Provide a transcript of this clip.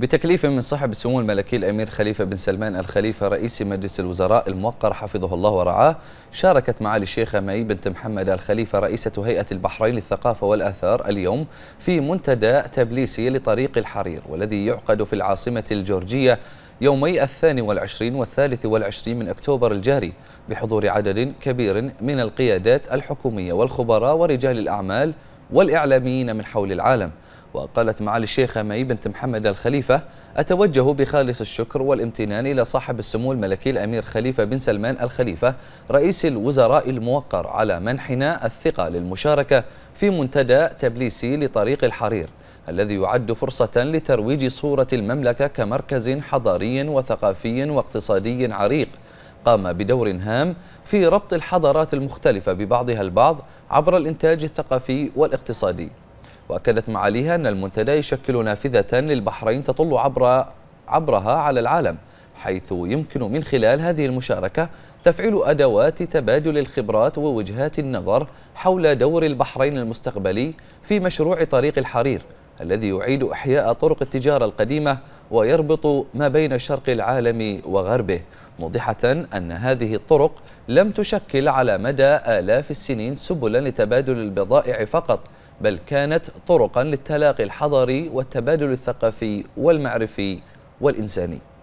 بتكليف من صاحب السمو الملكي الأمير خليفة بن سلمان الخليفة رئيس مجلس الوزراء الموقر حفظه الله ورعاه شاركت معالي الشيخة مي بنت محمد الخليفة رئيسة هيئة البحرين للثقافة والآثار اليوم في منتدى تبليسي لطريق الحرير والذي يعقد في العاصمة الجورجية يومي الثاني والعشرين والثالث والعشرين من أكتوبر الجاري بحضور عدد كبير من القيادات الحكومية والخبراء ورجال الأعمال والإعلاميين من حول العالم وقالت معالي الشيخة مي بنت محمد الخليفة أتوجه بخالص الشكر والامتنان إلى صاحب السمو الملكي الأمير خليفة بن سلمان الخليفة رئيس الوزراء الموقر على منحنا الثقة للمشاركة في منتدى تبليسي لطريق الحرير الذي يعد فرصة لترويج صورة المملكة كمركز حضاري وثقافي واقتصادي عريق قام بدور هام في ربط الحضارات المختلفة ببعضها البعض عبر الإنتاج الثقافي والاقتصادي وأكدت معاليها أن المنتدى يشكل نافذة للبحرين تطل عبر عبرها على العالم حيث يمكن من خلال هذه المشاركة تفعيل أدوات تبادل الخبرات ووجهات النظر حول دور البحرين المستقبلي في مشروع طريق الحرير الذي يعيد إحياء طرق التجارة القديمة ويربط ما بين شرق العالم وغربه موضحة أن هذه الطرق لم تشكل على مدى آلاف السنين سبلا لتبادل البضائع فقط بل كانت طرقا للتلاقي الحضري والتبادل الثقافي والمعرفي والإنساني